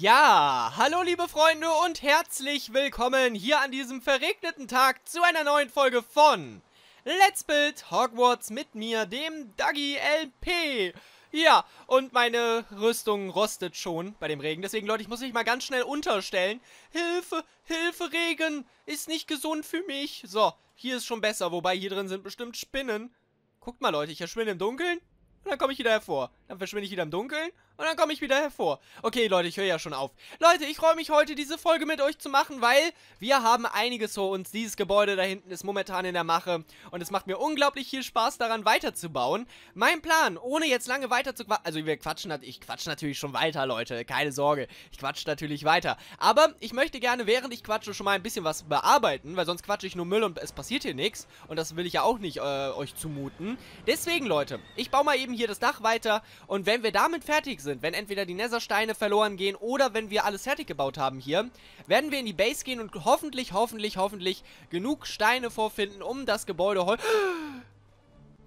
Ja, hallo liebe Freunde und herzlich willkommen hier an diesem verregneten Tag zu einer neuen Folge von Let's Build Hogwarts mit mir, dem Dagi LP. Ja, und meine Rüstung rostet schon bei dem Regen. Deswegen, Leute, ich muss mich mal ganz schnell unterstellen. Hilfe, Hilfe, Regen ist nicht gesund für mich. So, hier ist schon besser, wobei hier drin sind bestimmt Spinnen. Guckt mal, Leute, ich erschwinde im Dunkeln und dann komme ich wieder hervor dann verschwinde ich wieder im Dunkeln und dann komme ich wieder hervor. Okay, Leute, ich höre ja schon auf. Leute, ich freue mich heute, diese Folge mit euch zu machen, weil wir haben einiges vor uns. Dieses Gebäude da hinten ist momentan in der Mache und es macht mir unglaublich viel Spaß daran, weiterzubauen. Mein Plan, ohne jetzt lange weiter zu... quatschen, Also wir quatschen, ich quatsche natürlich schon weiter, Leute, keine Sorge. Ich quatsche natürlich weiter. Aber ich möchte gerne, während ich quatsche, schon mal ein bisschen was bearbeiten, weil sonst quatsche ich nur Müll und es passiert hier nichts. Und das will ich ja auch nicht äh, euch zumuten. Deswegen, Leute, ich baue mal eben hier das Dach weiter und wenn wir damit fertig sind, wenn entweder die Nethersteine verloren gehen oder wenn wir alles fertig gebaut haben hier, werden wir in die Base gehen und hoffentlich, hoffentlich, hoffentlich genug Steine vorfinden, um das Gebäude...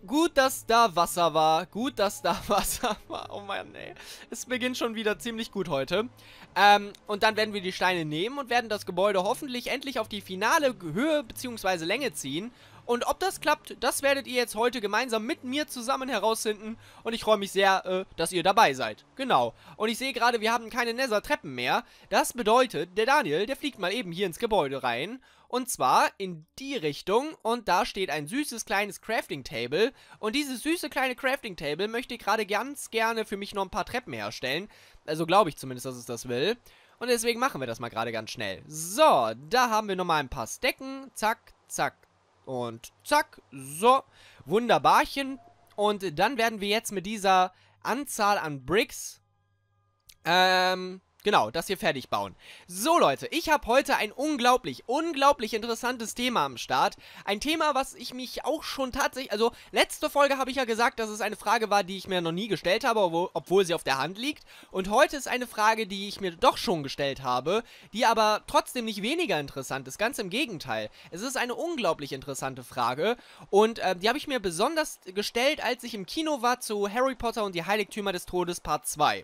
Gut, dass da Wasser war. Gut, dass da Wasser war. Oh Mann, ey. Es beginnt schon wieder ziemlich gut heute. Ähm, und dann werden wir die Steine nehmen und werden das Gebäude hoffentlich endlich auf die finale Höhe bzw. Länge ziehen. Und ob das klappt, das werdet ihr jetzt heute gemeinsam mit mir zusammen herausfinden. Und ich freue mich sehr, äh, dass ihr dabei seid. Genau. Und ich sehe gerade, wir haben keine Nether-Treppen mehr. Das bedeutet, der Daniel, der fliegt mal eben hier ins Gebäude rein. Und zwar in die Richtung. Und da steht ein süßes kleines Crafting Table. Und dieses süße kleine Crafting Table möchte ich gerade ganz gerne für mich noch ein paar Treppen herstellen. Also glaube ich zumindest, dass es das will. Und deswegen machen wir das mal gerade ganz schnell. So, da haben wir nochmal ein paar Stecken. Zack, zack, und zack, so, wunderbarchen. Und dann werden wir jetzt mit dieser Anzahl an Bricks ähm, Genau, das hier fertig bauen. So Leute, ich habe heute ein unglaublich, unglaublich interessantes Thema am Start. Ein Thema, was ich mich auch schon tatsächlich... Also, letzte Folge habe ich ja gesagt, dass es eine Frage war, die ich mir noch nie gestellt habe, obwohl, obwohl sie auf der Hand liegt. Und heute ist eine Frage, die ich mir doch schon gestellt habe, die aber trotzdem nicht weniger interessant ist. Ganz im Gegenteil. Es ist eine unglaublich interessante Frage. Und äh, die habe ich mir besonders gestellt, als ich im Kino war zu Harry Potter und die Heiligtümer des Todes Part 2.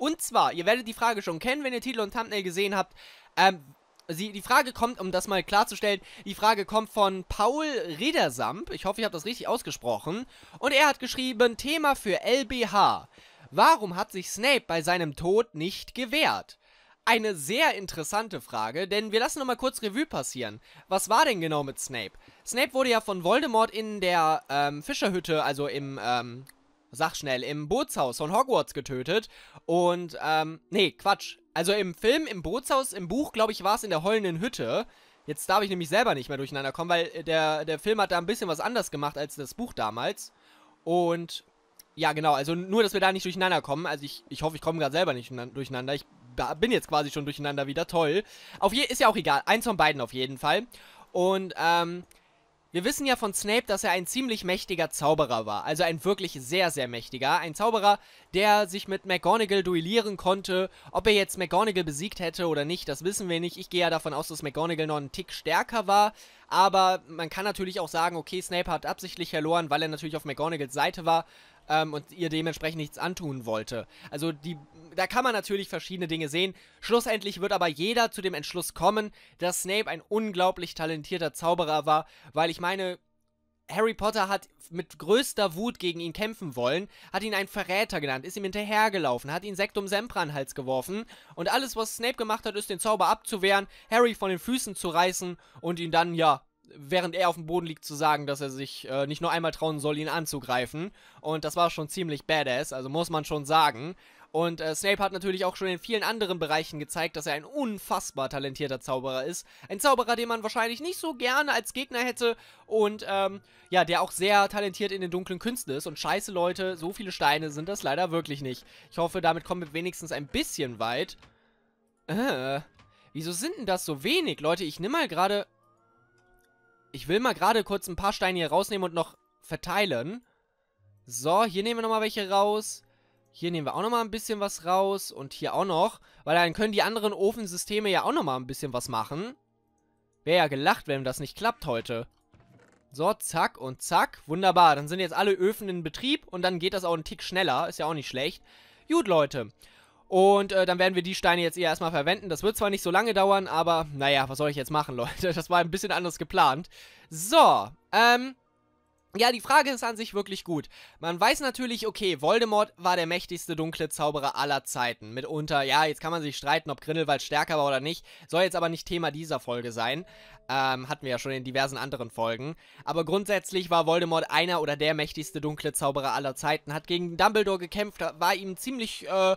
Und zwar, ihr werdet die Frage schon kennen, wenn ihr Titel und Thumbnail gesehen habt. Ähm, Sie, die Frage kommt, um das mal klarzustellen, die Frage kommt von Paul Redersamp. Ich hoffe, ich habe das richtig ausgesprochen. Und er hat geschrieben, Thema für LBH. Warum hat sich Snape bei seinem Tod nicht gewehrt? Eine sehr interessante Frage, denn wir lassen nochmal kurz Revue passieren. Was war denn genau mit Snape? Snape wurde ja von Voldemort in der ähm, Fischerhütte, also im ähm, sag schnell, im Bootshaus von Hogwarts getötet. Und, ähm, nee, Quatsch. Also im Film, im Bootshaus, im Buch, glaube ich, war es in der heulenden Hütte. Jetzt darf ich nämlich selber nicht mehr durcheinander kommen, weil äh, der, der Film hat da ein bisschen was anders gemacht als das Buch damals. Und ja, genau, also nur, dass wir da nicht durcheinander kommen. Also ich, ich hoffe, ich komme gerade selber nicht durcheinander. Ich bin jetzt quasi schon durcheinander wieder. Toll. Auf je ist ja auch egal. Eins von beiden auf jeden Fall. Und ähm, wir wissen ja von Snape, dass er ein ziemlich mächtiger Zauberer war, also ein wirklich sehr, sehr mächtiger. Ein Zauberer, der sich mit McGonagall duellieren konnte. Ob er jetzt McGonagall besiegt hätte oder nicht, das wissen wir nicht. Ich gehe ja davon aus, dass McGonagall noch einen Tick stärker war. Aber man kann natürlich auch sagen, okay, Snape hat absichtlich verloren, weil er natürlich auf McGonagalls Seite war ähm, und ihr dementsprechend nichts antun wollte. Also die, da kann man natürlich verschiedene Dinge sehen. Schlussendlich wird aber jeder zu dem Entschluss kommen, dass Snape ein unglaublich talentierter Zauberer war, weil ich meine, Harry Potter hat mit größter Wut gegen ihn kämpfen wollen, hat ihn ein Verräter genannt, ist ihm hinterhergelaufen, hat ihn Sektum Sempra an den Hals geworfen und alles, was Snape gemacht hat, ist den Zauber abzuwehren, Harry von den Füßen zu reißen und ihn dann, ja, während er auf dem Boden liegt, zu sagen, dass er sich äh, nicht nur einmal trauen soll, ihn anzugreifen. Und das war schon ziemlich badass, also muss man schon sagen. Und äh, Snape hat natürlich auch schon in vielen anderen Bereichen gezeigt, dass er ein unfassbar talentierter Zauberer ist. Ein Zauberer, den man wahrscheinlich nicht so gerne als Gegner hätte und ähm, ja, der auch sehr talentiert in den dunklen Künsten ist. Und scheiße Leute, so viele Steine sind das leider wirklich nicht. Ich hoffe, damit kommen wir wenigstens ein bisschen weit. Äh, wieso sind denn das so wenig? Leute, ich nehme mal gerade... Ich will mal gerade kurz ein paar Steine hier rausnehmen und noch verteilen. So, hier nehmen wir nochmal welche raus. Hier nehmen wir auch nochmal ein bisschen was raus. Und hier auch noch. Weil dann können die anderen Ofensysteme ja auch nochmal ein bisschen was machen. Wäre ja gelacht, wenn das nicht klappt heute. So, zack und zack. Wunderbar, dann sind jetzt alle Öfen in Betrieb und dann geht das auch einen Tick schneller. Ist ja auch nicht schlecht. Gut, Leute. Und äh, dann werden wir die Steine jetzt eher erstmal verwenden. Das wird zwar nicht so lange dauern, aber naja, was soll ich jetzt machen, Leute? Das war ein bisschen anders geplant. So, ähm... Ja, die Frage ist an sich wirklich gut. Man weiß natürlich, okay, Voldemort war der mächtigste dunkle Zauberer aller Zeiten. Mitunter, ja, jetzt kann man sich streiten, ob Grindelwald stärker war oder nicht. Soll jetzt aber nicht Thema dieser Folge sein. Ähm, hatten wir ja schon in diversen anderen Folgen. Aber grundsätzlich war Voldemort einer oder der mächtigste dunkle Zauberer aller Zeiten. Hat gegen Dumbledore gekämpft, war ihm ziemlich, äh,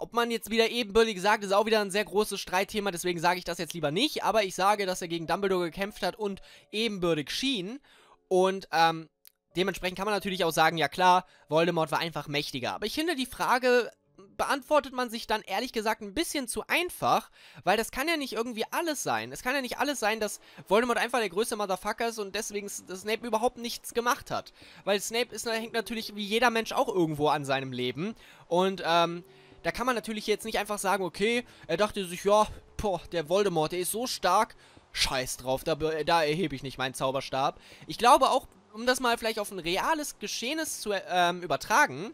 ob man jetzt wieder ebenbürtig sagt, ist auch wieder ein sehr großes Streitthema, deswegen sage ich das jetzt lieber nicht, aber ich sage, dass er gegen Dumbledore gekämpft hat und ebenbürtig schien. Und ähm, dementsprechend kann man natürlich auch sagen, ja klar, Voldemort war einfach mächtiger. Aber ich finde, die Frage beantwortet man sich dann ehrlich gesagt ein bisschen zu einfach, weil das kann ja nicht irgendwie alles sein. Es kann ja nicht alles sein, dass Voldemort einfach der größte Motherfucker ist und deswegen Snape überhaupt nichts gemacht hat. Weil Snape ist, hängt natürlich wie jeder Mensch auch irgendwo an seinem Leben und ähm, da kann man natürlich jetzt nicht einfach sagen, okay, er dachte sich, ja, boah, der Voldemort, der ist so stark. Scheiß drauf, da, da erhebe ich nicht meinen Zauberstab. Ich glaube auch, um das mal vielleicht auf ein reales Geschehenes zu ähm, übertragen,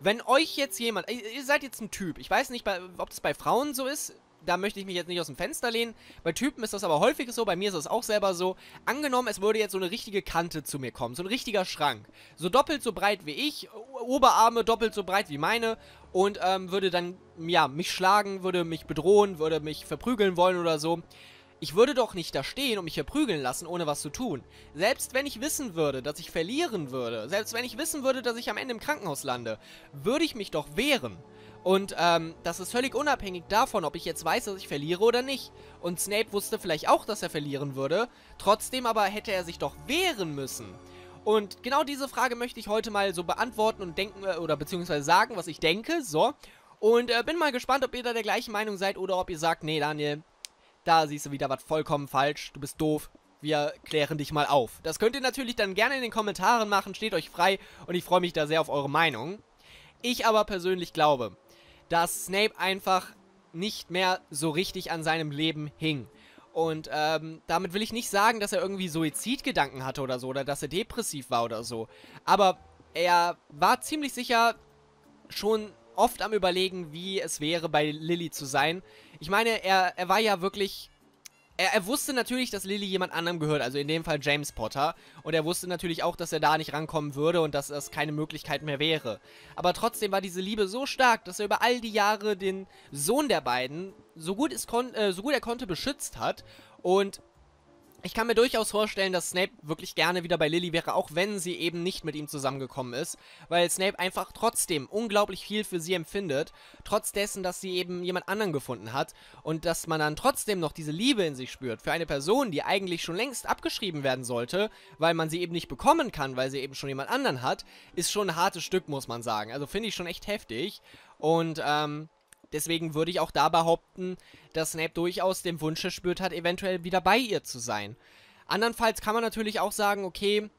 wenn euch jetzt jemand, ihr seid jetzt ein Typ, ich weiß nicht, ob das bei Frauen so ist, da möchte ich mich jetzt nicht aus dem Fenster lehnen. Bei Typen ist das aber häufig so, bei mir ist das auch selber so. Angenommen, es würde jetzt so eine richtige Kante zu mir kommen, so ein richtiger Schrank. So doppelt so breit wie ich, Oberarme doppelt so breit wie meine und ähm, würde dann, ja, mich schlagen, würde mich bedrohen, würde mich verprügeln wollen oder so. Ich würde doch nicht da stehen und mich verprügeln lassen, ohne was zu tun. Selbst wenn ich wissen würde, dass ich verlieren würde, selbst wenn ich wissen würde, dass ich am Ende im Krankenhaus lande, würde ich mich doch wehren. Und ähm, das ist völlig unabhängig davon, ob ich jetzt weiß, dass ich verliere oder nicht. Und Snape wusste vielleicht auch, dass er verlieren würde, trotzdem aber hätte er sich doch wehren müssen. Und genau diese Frage möchte ich heute mal so beantworten und denken äh, oder beziehungsweise sagen, was ich denke. So. Und äh, bin mal gespannt, ob ihr da der gleichen Meinung seid oder ob ihr sagt, nee, Daniel, da siehst du wieder was vollkommen falsch, du bist doof, wir klären dich mal auf. Das könnt ihr natürlich dann gerne in den Kommentaren machen, steht euch frei und ich freue mich da sehr auf eure Meinung. Ich aber persönlich glaube, dass Snape einfach nicht mehr so richtig an seinem Leben hing. Und ähm, damit will ich nicht sagen, dass er irgendwie Suizidgedanken hatte oder so, oder dass er depressiv war oder so. Aber er war ziemlich sicher schon oft am Überlegen, wie es wäre, bei Lilly zu sein. Ich meine, er, er war ja wirklich er, er, wusste natürlich, dass Lily jemand anderem gehört, also in dem Fall James Potter. Und er wusste natürlich auch, dass er da nicht rankommen würde und dass das keine Möglichkeit mehr wäre. Aber trotzdem war diese Liebe so stark, dass er über all die Jahre den Sohn der beiden, so gut, es kon äh, so gut er konnte, beschützt hat. Und ich kann mir durchaus vorstellen, dass Snape wirklich gerne wieder bei Lily wäre, auch wenn sie eben nicht mit ihm zusammengekommen ist, weil Snape einfach trotzdem unglaublich viel für sie empfindet, trotz dessen, dass sie eben jemand anderen gefunden hat und dass man dann trotzdem noch diese Liebe in sich spürt für eine Person, die eigentlich schon längst abgeschrieben werden sollte, weil man sie eben nicht bekommen kann, weil sie eben schon jemand anderen hat, ist schon ein hartes Stück, muss man sagen. Also finde ich schon echt heftig und ähm, Deswegen würde ich auch da behaupten, dass Snape durchaus den Wunsch gespürt hat, eventuell wieder bei ihr zu sein. Andernfalls kann man natürlich auch sagen, okay,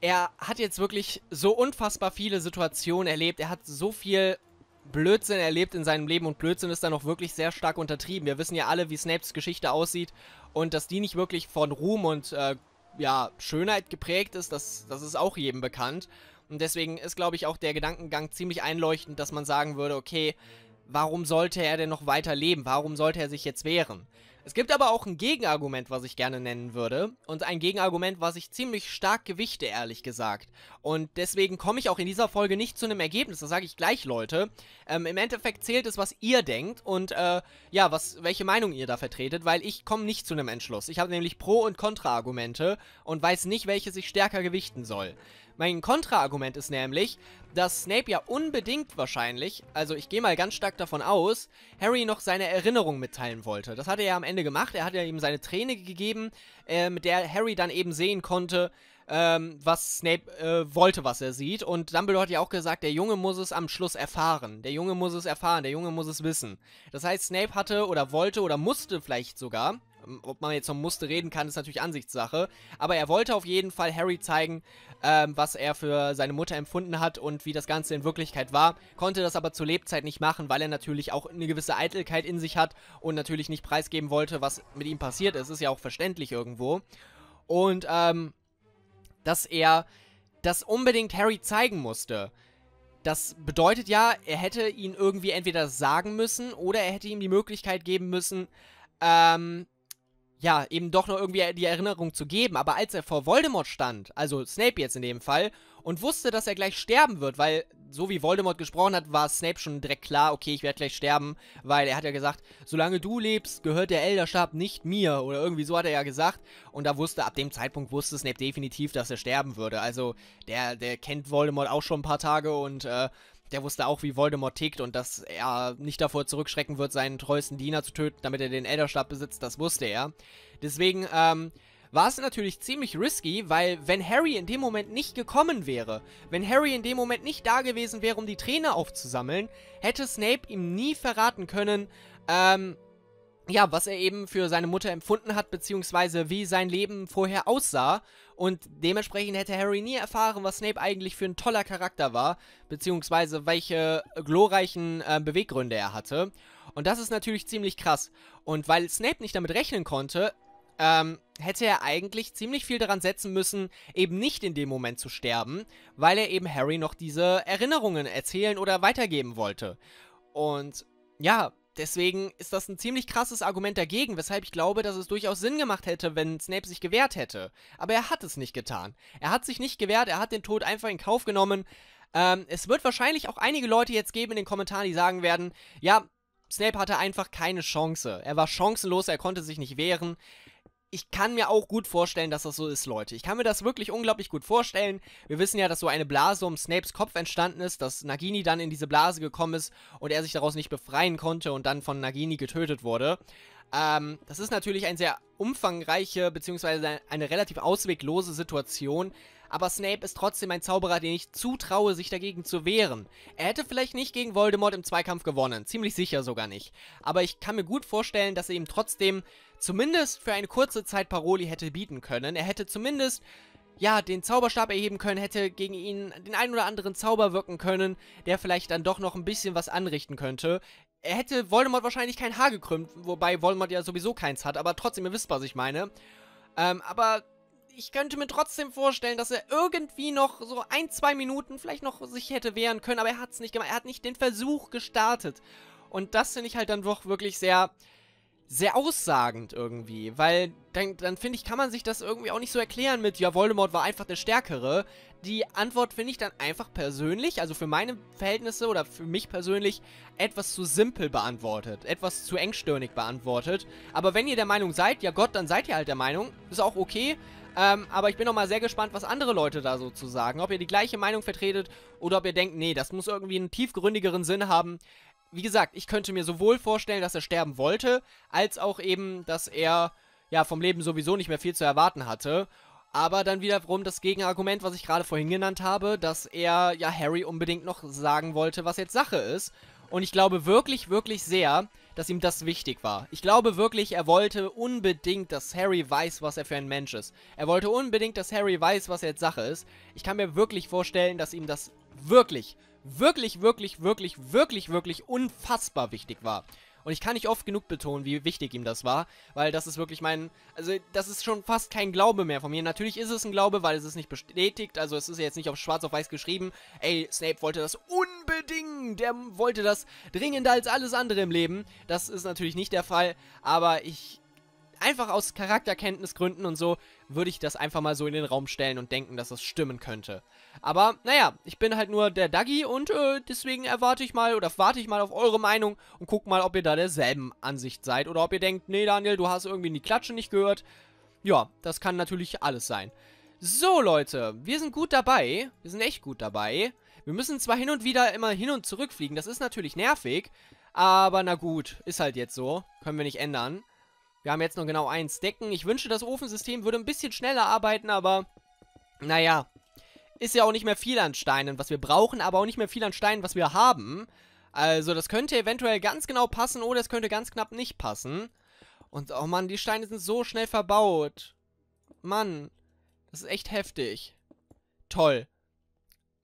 er hat jetzt wirklich so unfassbar viele Situationen erlebt, er hat so viel Blödsinn erlebt in seinem Leben und Blödsinn ist dann auch wirklich sehr stark untertrieben. Wir wissen ja alle, wie Snapes Geschichte aussieht und dass die nicht wirklich von Ruhm und äh, ja, Schönheit geprägt ist, das, das ist auch jedem bekannt. Und deswegen ist, glaube ich, auch der Gedankengang ziemlich einleuchtend, dass man sagen würde, okay, warum sollte er denn noch weiter leben? Warum sollte er sich jetzt wehren? Es gibt aber auch ein Gegenargument, was ich gerne nennen würde. Und ein Gegenargument, was ich ziemlich stark gewichte, ehrlich gesagt. Und deswegen komme ich auch in dieser Folge nicht zu einem Ergebnis, das sage ich gleich, Leute. Ähm, Im Endeffekt zählt es, was ihr denkt und äh, ja, was, welche Meinung ihr da vertretet, weil ich komme nicht zu einem Entschluss. Ich habe nämlich Pro- und Kontra-Argumente und weiß nicht, welche sich stärker gewichten soll. Mein Kontraargument ist nämlich, dass Snape ja unbedingt wahrscheinlich, also ich gehe mal ganz stark davon aus, Harry noch seine Erinnerung mitteilen wollte. Das hat er ja am Ende gemacht. Er hat ja ihm seine Träne gegeben, äh, mit der Harry dann eben sehen konnte, ähm, was Snape äh, wollte, was er sieht. Und Dumbledore hat ja auch gesagt, der Junge muss es am Schluss erfahren. Der Junge muss es erfahren, der Junge muss es wissen. Das heißt, Snape hatte oder wollte oder musste vielleicht sogar ähm, ob man jetzt vom Muster reden kann, ist natürlich Ansichtssache. Aber er wollte auf jeden Fall Harry zeigen, ähm, was er für seine Mutter empfunden hat und wie das Ganze in Wirklichkeit war. Konnte das aber zur Lebzeit nicht machen, weil er natürlich auch eine gewisse Eitelkeit in sich hat und natürlich nicht preisgeben wollte, was mit ihm passiert ist. Ist ja auch verständlich irgendwo. Und ähm, dass er das unbedingt Harry zeigen musste. Das bedeutet ja, er hätte ihn irgendwie entweder sagen müssen oder er hätte ihm die Möglichkeit geben müssen, ähm, ja, eben doch noch irgendwie die Erinnerung zu geben. Aber als er vor Voldemort stand, also Snape jetzt in dem Fall, und wusste, dass er gleich sterben wird, weil so wie Voldemort gesprochen hat, war Snape schon direkt klar, okay, ich werde gleich sterben, weil er hat ja gesagt, solange du lebst, gehört der Elderstab nicht mir oder irgendwie so hat er ja gesagt und da wusste, ab dem Zeitpunkt wusste Snape definitiv, dass er sterben würde, also der, der kennt Voldemort auch schon ein paar Tage und äh, der wusste auch, wie Voldemort tickt und dass er nicht davor zurückschrecken wird, seinen treuesten Diener zu töten, damit er den Elderstab besitzt, das wusste er. Deswegen, ähm, war es natürlich ziemlich risky, weil wenn Harry in dem Moment nicht gekommen wäre, wenn Harry in dem Moment nicht da gewesen wäre, um die Träne aufzusammeln, hätte Snape ihm nie verraten können, ähm, ja, was er eben für seine Mutter empfunden hat, beziehungsweise wie sein Leben vorher aussah. Und dementsprechend hätte Harry nie erfahren, was Snape eigentlich für ein toller Charakter war, beziehungsweise welche glorreichen äh, Beweggründe er hatte. Und das ist natürlich ziemlich krass. Und weil Snape nicht damit rechnen konnte, ähm, hätte er eigentlich ziemlich viel daran setzen müssen, eben nicht in dem Moment zu sterben, weil er eben Harry noch diese Erinnerungen erzählen oder weitergeben wollte. Und ja, Deswegen ist das ein ziemlich krasses Argument dagegen, weshalb ich glaube, dass es durchaus Sinn gemacht hätte, wenn Snape sich gewehrt hätte. Aber er hat es nicht getan. Er hat sich nicht gewehrt, er hat den Tod einfach in Kauf genommen. Ähm, es wird wahrscheinlich auch einige Leute jetzt geben in den Kommentaren, die sagen werden, ja, Snape hatte einfach keine Chance. Er war chancenlos, er konnte sich nicht wehren ich kann mir auch gut vorstellen, dass das so ist, Leute. Ich kann mir das wirklich unglaublich gut vorstellen. Wir wissen ja, dass so eine Blase um Snapes Kopf entstanden ist, dass Nagini dann in diese Blase gekommen ist und er sich daraus nicht befreien konnte und dann von Nagini getötet wurde. Ähm, das ist natürlich eine sehr umfangreiche beziehungsweise eine relativ ausweglose Situation, aber Snape ist trotzdem ein Zauberer, den ich zutraue, sich dagegen zu wehren. Er hätte vielleicht nicht gegen Voldemort im Zweikampf gewonnen, ziemlich sicher sogar nicht. Aber ich kann mir gut vorstellen, dass er ihm trotzdem zumindest für eine kurze Zeit Paroli hätte bieten können. Er hätte zumindest ja, den Zauberstab erheben können, hätte gegen ihn den ein oder anderen Zauber wirken können, der vielleicht dann doch noch ein bisschen was anrichten könnte. Er hätte Voldemort wahrscheinlich kein Haar gekrümmt, wobei Voldemort ja sowieso keins hat, aber trotzdem, ihr wisst, was ich meine. Ähm, aber ich könnte mir trotzdem vorstellen, dass er irgendwie noch so ein, zwei Minuten vielleicht noch sich hätte wehren können, aber er hat es nicht gemacht. Er hat nicht den Versuch gestartet. Und das finde ich halt dann doch wirklich sehr, sehr aussagend irgendwie, weil dann, dann finde ich, kann man sich das irgendwie auch nicht so erklären mit, ja, Voldemort war einfach der Stärkere. Die Antwort finde ich dann einfach persönlich, also für meine Verhältnisse oder für mich persönlich, etwas zu simpel beantwortet, etwas zu engstirnig beantwortet. Aber wenn ihr der Meinung seid, ja Gott, dann seid ihr halt der Meinung, ist auch okay, ähm, aber ich bin noch mal sehr gespannt, was andere Leute da so zu sagen. Ob ihr die gleiche Meinung vertretet oder ob ihr denkt, nee, das muss irgendwie einen tiefgründigeren Sinn haben. Wie gesagt, ich könnte mir sowohl vorstellen, dass er sterben wollte, als auch eben, dass er ja vom Leben sowieso nicht mehr viel zu erwarten hatte. Aber dann wiederum das Gegenargument, was ich gerade vorhin genannt habe, dass er ja Harry unbedingt noch sagen wollte, was jetzt Sache ist. Und ich glaube wirklich, wirklich sehr, dass ihm das wichtig war. Ich glaube wirklich, er wollte unbedingt, dass Harry weiß, was er für ein Mensch ist. Er wollte unbedingt, dass Harry weiß, was er jetzt Sache ist. Ich kann mir wirklich vorstellen, dass ihm das wirklich, wirklich, wirklich, wirklich, wirklich, wirklich unfassbar wichtig war. Und ich kann nicht oft genug betonen, wie wichtig ihm das war, weil das ist wirklich mein, also das ist schon fast kein Glaube mehr von mir. Natürlich ist es ein Glaube, weil es ist nicht bestätigt, also es ist jetzt nicht auf schwarz auf weiß geschrieben. Ey, Snape wollte das unbedingt, der wollte das dringender als alles andere im Leben. Das ist natürlich nicht der Fall, aber ich einfach aus Charakterkenntnisgründen und so, würde ich das einfach mal so in den Raum stellen und denken, dass das stimmen könnte. Aber, naja, ich bin halt nur der Dagi und äh, deswegen erwarte ich mal oder warte ich mal auf eure Meinung und guck mal, ob ihr da derselben Ansicht seid oder ob ihr denkt, nee, Daniel, du hast irgendwie die Klatsche nicht gehört. Ja, das kann natürlich alles sein. So, Leute, wir sind gut dabei. Wir sind echt gut dabei. Wir müssen zwar hin und wieder immer hin und zurück fliegen, das ist natürlich nervig, aber na gut, ist halt jetzt so, können wir nicht ändern. Wir haben jetzt nur genau eins Decken. Ich wünsche, das Ofensystem würde ein bisschen schneller arbeiten, aber naja, ist ja auch nicht mehr viel an Steinen, was wir brauchen, aber auch nicht mehr viel an Steinen, was wir haben. Also das könnte eventuell ganz genau passen oder oh, es könnte ganz knapp nicht passen. Und oh Mann, die Steine sind so schnell verbaut. Mann, das ist echt heftig. Toll.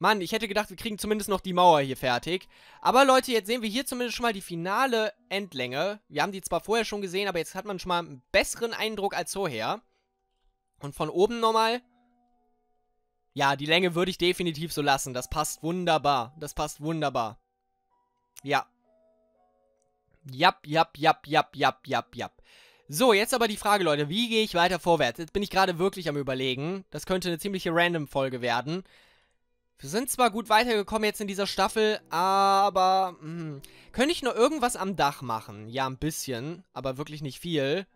Mann, ich hätte gedacht, wir kriegen zumindest noch die Mauer hier fertig. Aber Leute, jetzt sehen wir hier zumindest schon mal die finale Endlänge. Wir haben die zwar vorher schon gesehen, aber jetzt hat man schon mal einen besseren Eindruck als vorher. Und von oben nochmal. Ja, die Länge würde ich definitiv so lassen. Das passt wunderbar. Das passt wunderbar. Ja. Jap, jap, jap, jap, jap, jap, jap. So, jetzt aber die Frage, Leute. Wie gehe ich weiter vorwärts? Jetzt bin ich gerade wirklich am überlegen. Das könnte eine ziemliche Random-Folge werden. Wir sind zwar gut weitergekommen jetzt in dieser Staffel, aber... Mh, hm, könnte ich noch irgendwas am Dach machen? Ja, ein bisschen, aber wirklich nicht viel.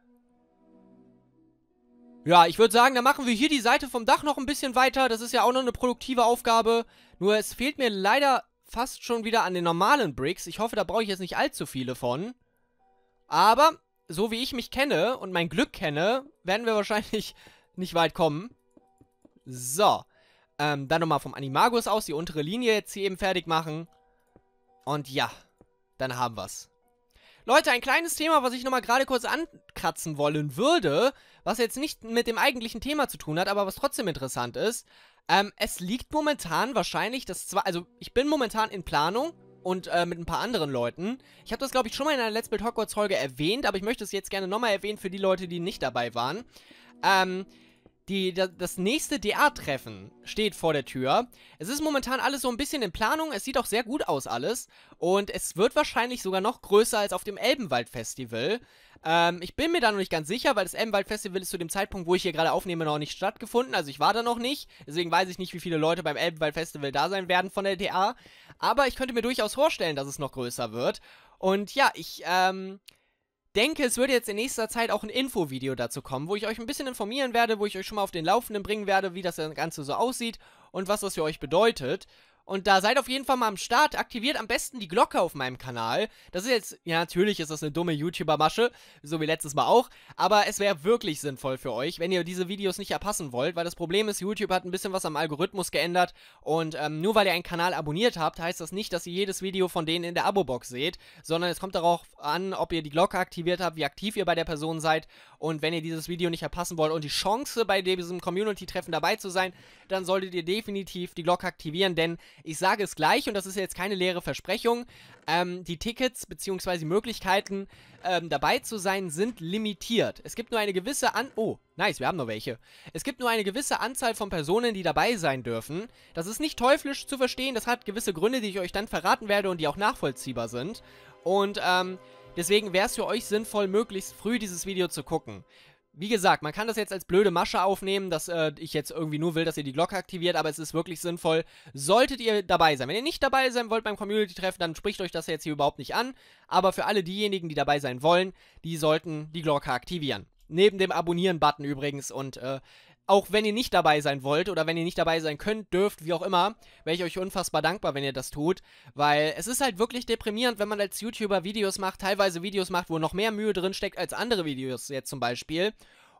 Ja, ich würde sagen, dann machen wir hier die Seite vom Dach noch ein bisschen weiter. Das ist ja auch noch eine produktive Aufgabe. Nur es fehlt mir leider fast schon wieder an den normalen Bricks. Ich hoffe, da brauche ich jetzt nicht allzu viele von. Aber, so wie ich mich kenne und mein Glück kenne, werden wir wahrscheinlich nicht weit kommen. So. So. Ähm, dann nochmal vom Animagus aus die untere Linie jetzt hier eben fertig machen. Und ja, dann haben wir's. Leute, ein kleines Thema, was ich nochmal gerade kurz ankratzen wollen würde, was jetzt nicht mit dem eigentlichen Thema zu tun hat, aber was trotzdem interessant ist. Ähm, es liegt momentan wahrscheinlich, dass zwar, also ich bin momentan in Planung und äh, mit ein paar anderen Leuten. Ich habe das, glaube ich, schon mal in einer Let's Build Hogwarts Folge erwähnt, aber ich möchte es jetzt gerne nochmal erwähnen für die Leute, die nicht dabei waren. Ähm, die, das nächste DA-Treffen steht vor der Tür. Es ist momentan alles so ein bisschen in Planung. Es sieht auch sehr gut aus alles. Und es wird wahrscheinlich sogar noch größer als auf dem Elbenwald-Festival. Ähm, ich bin mir da noch nicht ganz sicher, weil das Elbenwald-Festival ist zu dem Zeitpunkt, wo ich hier gerade aufnehme, noch nicht stattgefunden. Also ich war da noch nicht. Deswegen weiß ich nicht, wie viele Leute beim Elbenwald-Festival da sein werden von der DA. Aber ich könnte mir durchaus vorstellen, dass es noch größer wird. Und ja, ich, ähm denke, es würde jetzt in nächster Zeit auch ein Infovideo dazu kommen, wo ich euch ein bisschen informieren werde, wo ich euch schon mal auf den Laufenden bringen werde, wie das Ganze so aussieht und was das für euch bedeutet. Und da seid auf jeden Fall mal am Start. Aktiviert am besten die Glocke auf meinem Kanal. Das ist jetzt, ja, natürlich ist das eine dumme YouTuber-Masche, so wie letztes Mal auch. Aber es wäre wirklich sinnvoll für euch, wenn ihr diese Videos nicht erpassen wollt, weil das Problem ist, YouTube hat ein bisschen was am Algorithmus geändert. Und ähm, nur weil ihr einen Kanal abonniert habt, heißt das nicht, dass ihr jedes Video von denen in der Abo-Box seht, sondern es kommt darauf an, ob ihr die Glocke aktiviert habt, wie aktiv ihr bei der Person seid. Und wenn ihr dieses Video nicht erpassen wollt und die Chance bei diesem Community-Treffen dabei zu sein, dann solltet ihr definitiv die Glocke aktivieren, denn ich sage es gleich und das ist jetzt keine leere Versprechung. Ähm, die Tickets bzw. Möglichkeiten ähm, dabei zu sein sind limitiert. Es gibt nur eine gewisse An... Oh, nice, wir haben noch welche. Es gibt nur eine gewisse Anzahl von Personen, die dabei sein dürfen. Das ist nicht teuflisch zu verstehen, das hat gewisse Gründe, die ich euch dann verraten werde und die auch nachvollziehbar sind. Und ähm, deswegen wäre es für euch sinnvoll, möglichst früh dieses Video zu gucken wie gesagt, man kann das jetzt als blöde Masche aufnehmen, dass äh, ich jetzt irgendwie nur will, dass ihr die Glocke aktiviert, aber es ist wirklich sinnvoll. Solltet ihr dabei sein. Wenn ihr nicht dabei sein wollt beim Community-Treffen, dann spricht euch das jetzt hier überhaupt nicht an. Aber für alle diejenigen, die dabei sein wollen, die sollten die Glocke aktivieren. Neben dem Abonnieren-Button übrigens und äh, auch wenn ihr nicht dabei sein wollt oder wenn ihr nicht dabei sein könnt, dürft, wie auch immer, wäre ich euch unfassbar dankbar, wenn ihr das tut, weil es ist halt wirklich deprimierend, wenn man als YouTuber Videos macht, teilweise Videos macht, wo noch mehr Mühe drin steckt als andere Videos jetzt zum Beispiel.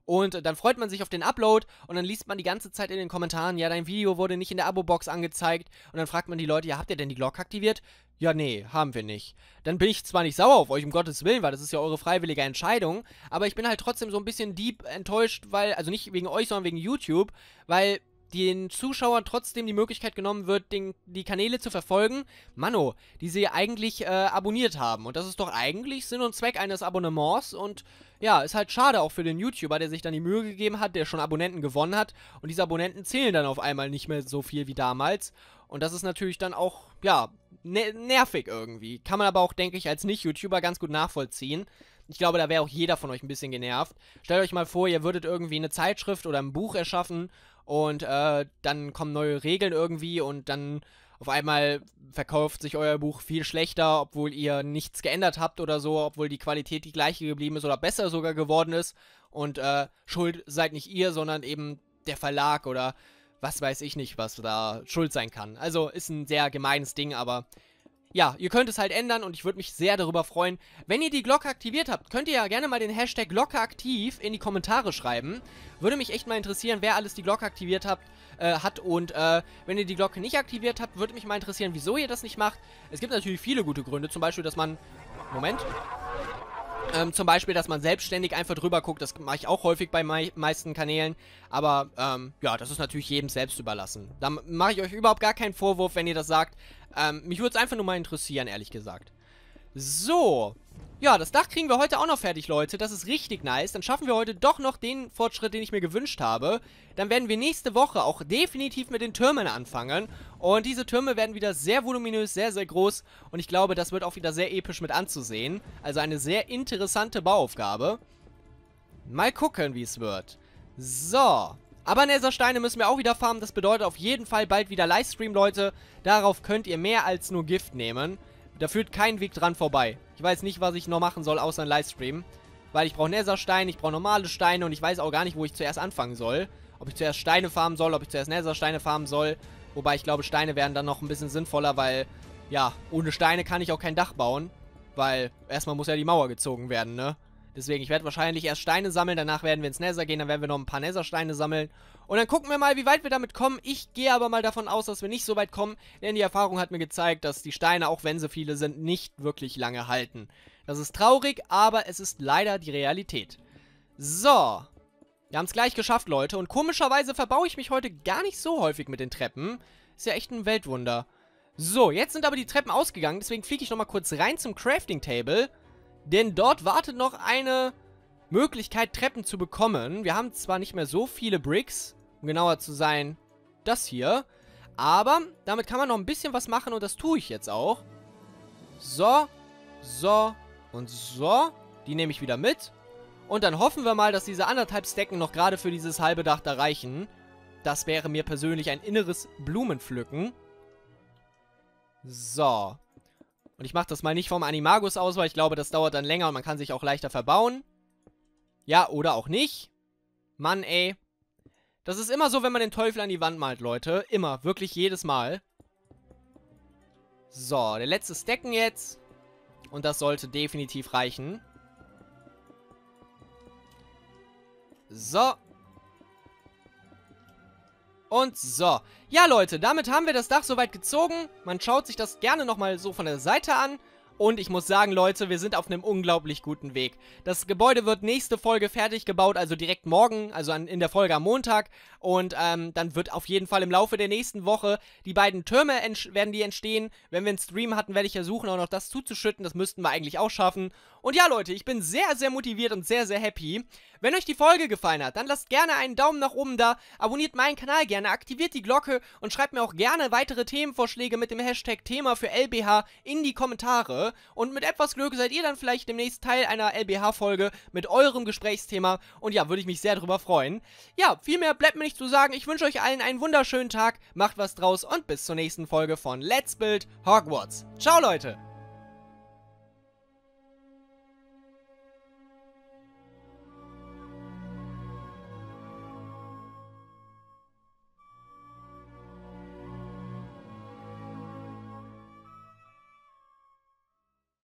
Und dann freut man sich auf den Upload und dann liest man die ganze Zeit in den Kommentaren, ja, dein Video wurde nicht in der Abo-Box angezeigt. Und dann fragt man die Leute, ja, habt ihr denn die Glocke aktiviert? Ja, nee, haben wir nicht. Dann bin ich zwar nicht sauer auf euch, um Gottes Willen, weil das ist ja eure freiwillige Entscheidung, aber ich bin halt trotzdem so ein bisschen deep enttäuscht, weil, also nicht wegen euch, sondern wegen YouTube, weil den Zuschauern trotzdem die Möglichkeit genommen wird, den, die Kanäle zu verfolgen, Mano, die sie eigentlich äh, abonniert haben. Und das ist doch eigentlich Sinn und Zweck eines Abonnements. Und ja, ist halt schade auch für den YouTuber, der sich dann die Mühe gegeben hat, der schon Abonnenten gewonnen hat. Und diese Abonnenten zählen dann auf einmal nicht mehr so viel wie damals. Und das ist natürlich dann auch, ja, ne nervig irgendwie. Kann man aber auch, denke ich, als Nicht-YouTuber ganz gut nachvollziehen. Ich glaube, da wäre auch jeder von euch ein bisschen genervt. Stellt euch mal vor, ihr würdet irgendwie eine Zeitschrift oder ein Buch erschaffen und äh, dann kommen neue Regeln irgendwie und dann auf einmal verkauft sich euer Buch viel schlechter, obwohl ihr nichts geändert habt oder so, obwohl die Qualität die gleiche geblieben ist oder besser sogar geworden ist. Und äh, schuld seid nicht ihr, sondern eben der Verlag oder was weiß ich nicht, was da schuld sein kann. Also ist ein sehr gemeines Ding, aber ja, ihr könnt es halt ändern und ich würde mich sehr darüber freuen. Wenn ihr die Glocke aktiviert habt, könnt ihr ja gerne mal den Hashtag Glocke aktiv in die Kommentare schreiben. Würde mich echt mal interessieren, wer alles die Glocke aktiviert habt, äh, hat. Und äh, wenn ihr die Glocke nicht aktiviert habt, würde mich mal interessieren, wieso ihr das nicht macht. Es gibt natürlich viele gute Gründe, zum Beispiel, dass man... Moment. Ähm, zum Beispiel, dass man selbstständig einfach drüber guckt, das mache ich auch häufig bei mei meisten Kanälen, aber ähm, ja, das ist natürlich jedem selbst überlassen. Da mache ich euch überhaupt gar keinen Vorwurf, wenn ihr das sagt. Ähm, mich würde es einfach nur mal interessieren, ehrlich gesagt. So, ja, das Dach kriegen wir heute auch noch fertig, Leute. Das ist richtig nice. Dann schaffen wir heute doch noch den Fortschritt, den ich mir gewünscht habe. Dann werden wir nächste Woche auch definitiv mit den Türmen anfangen. Und diese Türme werden wieder sehr voluminös, sehr, sehr groß. Und ich glaube, das wird auch wieder sehr episch mit anzusehen. Also eine sehr interessante Bauaufgabe. Mal gucken, wie es wird. So. Aber Nethersteine müssen wir auch wieder farmen. Das bedeutet auf jeden Fall bald wieder Livestream, Leute. Darauf könnt ihr mehr als nur Gift nehmen. Da führt kein Weg dran vorbei. Ich weiß nicht, was ich noch machen soll, außer ein Livestream. Weil ich brauche Nether-Steine, ich brauche normale Steine und ich weiß auch gar nicht, wo ich zuerst anfangen soll. Ob ich zuerst Steine farmen soll, ob ich zuerst Nether-Steine farmen soll. Wobei ich glaube, Steine wären dann noch ein bisschen sinnvoller, weil, ja, ohne Steine kann ich auch kein Dach bauen. Weil erstmal muss ja die Mauer gezogen werden, ne? Deswegen, ich werde wahrscheinlich erst Steine sammeln, danach werden wir ins Nether gehen, dann werden wir noch ein paar Nether-Steine sammeln und dann gucken wir mal, wie weit wir damit kommen. Ich gehe aber mal davon aus, dass wir nicht so weit kommen, denn die Erfahrung hat mir gezeigt, dass die Steine, auch wenn sie viele sind, nicht wirklich lange halten. Das ist traurig, aber es ist leider die Realität. So, wir haben es gleich geschafft, Leute. Und komischerweise verbaue ich mich heute gar nicht so häufig mit den Treppen. Ist ja echt ein Weltwunder. So, jetzt sind aber die Treppen ausgegangen, deswegen fliege ich nochmal kurz rein zum Crafting Table. Denn dort wartet noch eine Möglichkeit, Treppen zu bekommen. Wir haben zwar nicht mehr so viele Bricks, um genauer zu sein, das hier. Aber damit kann man noch ein bisschen was machen und das tue ich jetzt auch. So, so und so. Die nehme ich wieder mit. Und dann hoffen wir mal, dass diese anderthalb Stecken noch gerade für dieses halbe Dach da reichen. Das wäre mir persönlich ein inneres Blumenpflücken. So. Und ich mache das mal nicht vom Animagus aus, weil ich glaube, das dauert dann länger und man kann sich auch leichter verbauen. Ja, oder auch nicht. Mann, ey. Das ist immer so, wenn man den Teufel an die Wand malt, Leute. Immer. Wirklich jedes Mal. So, der letzte Stecken jetzt. Und das sollte definitiv reichen. So. Und so. Ja, Leute, damit haben wir das Dach soweit gezogen. Man schaut sich das gerne nochmal so von der Seite an. Und ich muss sagen, Leute, wir sind auf einem unglaublich guten Weg. Das Gebäude wird nächste Folge fertig gebaut, also direkt morgen, also an, in der Folge am Montag. Und ähm, dann wird auf jeden Fall im Laufe der nächsten Woche die beiden Türme werden die entstehen. Wenn wir einen Stream hatten, werde ich versuchen, auch noch das zuzuschütten. Das müssten wir eigentlich auch schaffen. Und ja, Leute, ich bin sehr, sehr motiviert und sehr, sehr happy. Wenn euch die Folge gefallen hat, dann lasst gerne einen Daumen nach oben da, abonniert meinen Kanal gerne, aktiviert die Glocke und schreibt mir auch gerne weitere Themenvorschläge mit dem Hashtag Thema für LBH in die Kommentare. Und mit etwas Glück seid ihr dann vielleicht demnächst Teil einer LBH-Folge mit eurem Gesprächsthema. Und ja, würde ich mich sehr drüber freuen. Ja, viel mehr bleibt mir nicht zu sagen. Ich wünsche euch allen einen wunderschönen Tag, macht was draus und bis zur nächsten Folge von Let's Build Hogwarts. Ciao, Leute!